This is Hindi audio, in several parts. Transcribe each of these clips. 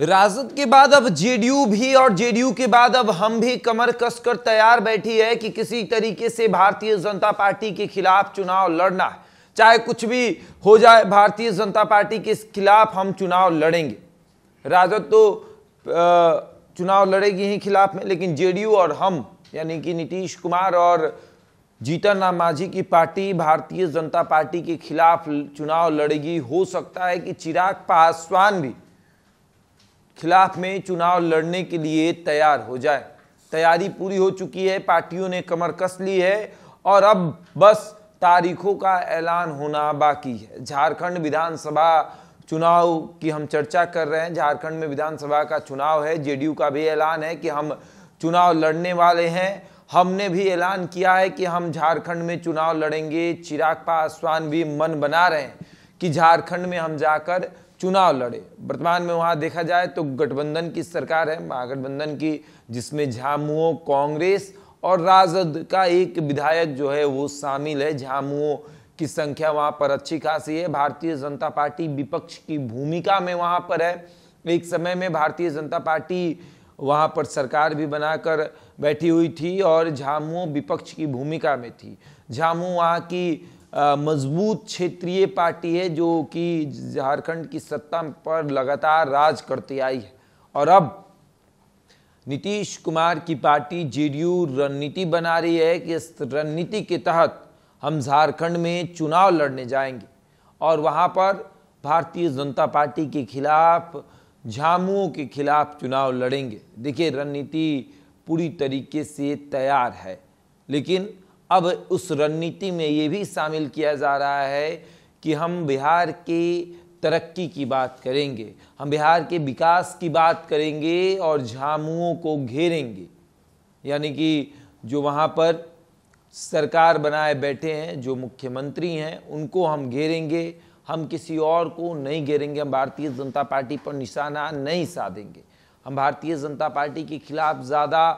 राजद के बाद अब जेडीयू भी और जेडीयू के बाद अब हम भी कमर कसकर तैयार बैठी है कि किसी तरीके से भारतीय जनता पार्टी के खिलाफ चुनाव लड़ना है चाहे कुछ भी हो जाए भारतीय जनता पार्टी के खिलाफ हम चुनाव लड़ेंगे राजद तो चुनाव लड़ेगी ही खिलाफ में लेकिन जेडीयू और हम यानी कि नीतीश कुमार और जीतन राम मांझी की पार्टी भारतीय जनता पार्टी के खिलाफ चुनाव लड़ेगी हो सकता है कि चिराग पासवान भी खिलाफ में चुनाव लड़ने के लिए तैयार हो जाए तैयारी पूरी हो चुकी है पार्टियों ने कमर कस ली है और अब बस तारीखों का ऐलान होना बाकी है झारखंड विधानसभा चुनाव की हम चर्चा कर रहे हैं झारखंड में विधानसभा का चुनाव है जेडीयू का भी ऐलान है कि हम चुनाव लड़ने वाले हैं हमने भी ऐलान किया है कि हम झारखंड में चुनाव लड़ेंगे चिराग पासवान भी मन बना रहे हैं कि झारखंड में हम जाकर चुनाव लड़े वर्तमान में वहाँ देखा जाए तो गठबंधन की सरकार है महागठबंधन की जिसमें झामुओ कांग्रेस और राजद का एक विधायक जो है वो शामिल है झामुओ की संख्या वहाँ पर अच्छी खासी है भारतीय जनता पार्टी विपक्ष की भूमिका में वहाँ पर है एक समय में भारतीय जनता पार्टी वहाँ पर सरकार भी बनाकर बैठी हुई थी और झामुओ विपक्ष की भूमिका में थी झामू वहाँ की मजबूत क्षेत्रीय पार्टी है जो कि झारखंड की सत्ता पर लगातार राज करती आई है और अब नीतीश कुमार की पार्टी जेडीयू रणनीति बना रही है कि इस रणनीति के तहत हम झारखंड में चुनाव लड़ने जाएंगे और वहाँ पर भारतीय जनता पार्टी के खिलाफ झामुओं के खिलाफ चुनाव लड़ेंगे देखिए रणनीति पूरी तरीके से तैयार है लेकिन अब उस रणनीति में ये भी शामिल किया जा रहा है कि हम बिहार के तरक्की की बात करेंगे हम बिहार के विकास की बात करेंगे और झामुओं को घेरेंगे यानी कि जो वहाँ पर सरकार बनाए बैठे हैं जो मुख्यमंत्री हैं उनको हम घेरेंगे हम किसी और को नहीं घेरेंगे हम भारतीय जनता पार्टी पर निशाना नहीं साधेंगे हम भारतीय जनता पार्टी के खिलाफ ज़्यादा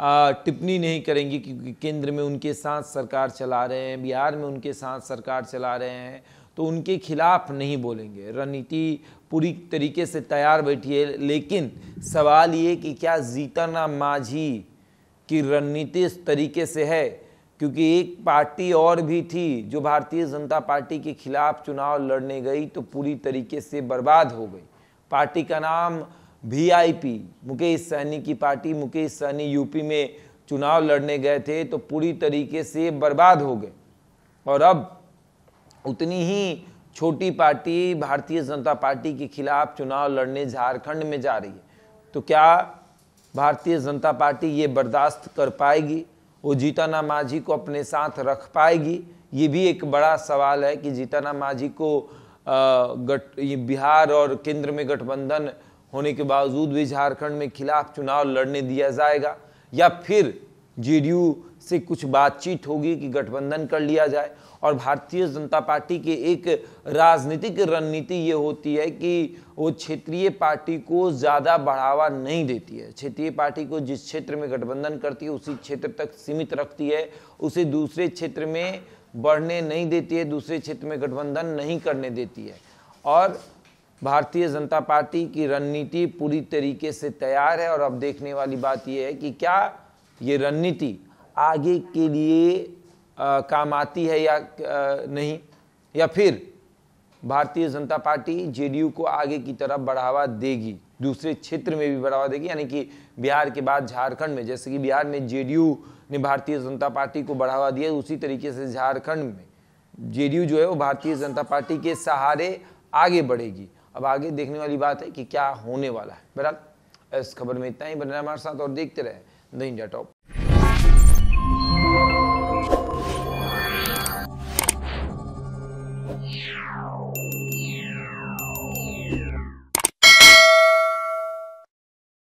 टिप्पणी नहीं करेंगी क्योंकि केंद्र में उनके साथ सरकार चला रहे हैं बिहार में उनके साथ सरकार चला रहे हैं तो उनके खिलाफ नहीं बोलेंगे रणनीति पूरी तरीके से तैयार बैठी है लेकिन सवाल ये कि क्या जीतना माझी की रणनीति इस तरीके से है क्योंकि एक पार्टी और भी थी जो भारतीय जनता पार्टी के खिलाफ चुनाव लड़ने गई तो पूरी तरीके से बर्बाद हो गई पार्टी का नाम वीआईपी मुकेश सहनी की पार्टी मुकेश सहनी यूपी में चुनाव लड़ने गए थे तो पूरी तरीके से बर्बाद हो गए और अब उतनी ही छोटी पार्टी भारतीय जनता पार्टी के खिलाफ चुनाव लड़ने झारखंड में जा रही है तो क्या भारतीय जनता पार्टी ये बर्दाश्त कर पाएगी वो जीताना माझी को अपने साथ रख पाएगी ये भी एक बड़ा सवाल है कि जीताना माझी को गठ बिहार और केंद्र में गठबंधन होने के बावजूद भी झारखंड में खिलाफ चुनाव लड़ने दिया जाएगा या फिर जेडीयू से कुछ बातचीत होगी कि गठबंधन कर लिया जाए और भारतीय जनता पार्टी की एक राजनीतिक रणनीति ये होती है कि वो क्षेत्रीय पार्टी को ज़्यादा बढ़ावा नहीं देती है क्षेत्रीय पार्टी को जिस क्षेत्र में गठबंधन करती है उसी क्षेत्र तक सीमित रखती है उसे दूसरे क्षेत्र में बढ़ने नहीं देती है दूसरे क्षेत्र में गठबंधन नहीं करने देती है और भारतीय जनता पार्टी की रणनीति पूरी तरीके से तैयार है और अब देखने वाली बात यह है कि क्या ये रणनीति आगे के लिए आ, काम आती है या आ, नहीं या फिर भारतीय जनता पार्टी जेडीयू को आगे की तरफ बढ़ावा देगी दूसरे क्षेत्र में भी बढ़ावा देगी यानी कि बिहार के बाद झारखंड में जैसे कि बिहार में जेडीयू ने भारतीय जनता पार्टी को बढ़ावा दिया उसी तरीके से झारखंड में जेडीयू जो है वो भारतीय जनता पार्टी के सहारे आगे बढ़ेगी अब आगे देखने वाली बात है कि क्या होने वाला है बहरहाल इस खबर में इतना ही बन रहा है हमारे साथ और देखते रहे द इंडिया टॉप